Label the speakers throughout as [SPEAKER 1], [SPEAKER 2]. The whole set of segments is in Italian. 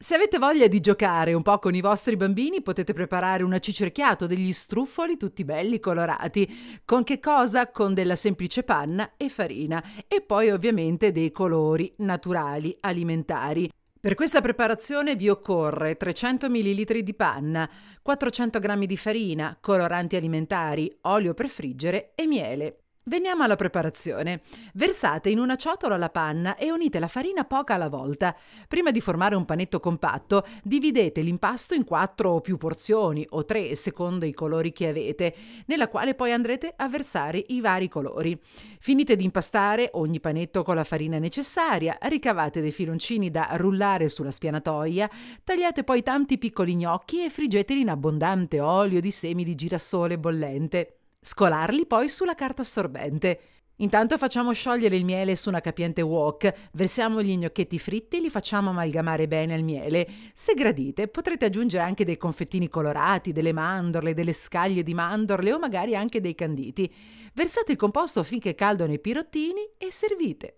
[SPEAKER 1] Se avete voglia di giocare un po' con i vostri bambini potete preparare un acicerchiato degli struffoli tutti belli colorati. Con che cosa? Con della semplice panna e farina e poi ovviamente dei colori naturali alimentari. Per questa preparazione vi occorre 300 ml di panna, 400 g di farina, coloranti alimentari, olio per friggere e miele. Veniamo alla preparazione. Versate in una ciotola la panna e unite la farina poca alla volta. Prima di formare un panetto compatto, dividete l'impasto in quattro o più porzioni, o tre secondo i colori che avete, nella quale poi andrete a versare i vari colori. Finite di impastare ogni panetto con la farina necessaria, ricavate dei filoncini da rullare sulla spianatoia, tagliate poi tanti piccoli gnocchi e friggeteli in abbondante olio di semi di girasole bollente scolarli poi sulla carta assorbente. Intanto facciamo sciogliere il miele su una capiente wok, versiamo gli gnocchetti fritti e li facciamo amalgamare bene al miele. Se gradite potrete aggiungere anche dei confettini colorati, delle mandorle, delle scaglie di mandorle o magari anche dei canditi. Versate il composto finché caldano i pirottini e servite.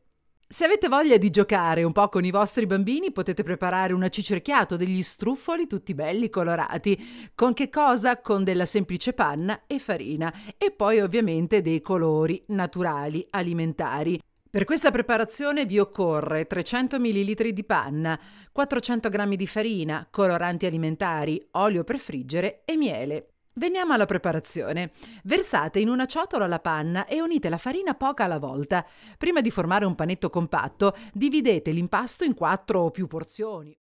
[SPEAKER 1] Se avete voglia di giocare un po' con i vostri bambini potete preparare un acicerchiato degli struffoli tutti belli colorati. Con che cosa? Con della semplice panna e farina e poi ovviamente dei colori naturali alimentari. Per questa preparazione vi occorre 300 ml di panna, 400 g di farina, coloranti alimentari, olio per friggere e miele. Veniamo alla preparazione. Versate in una ciotola la panna e unite la farina poca alla volta. Prima di formare un panetto compatto, dividete l'impasto in quattro o più porzioni.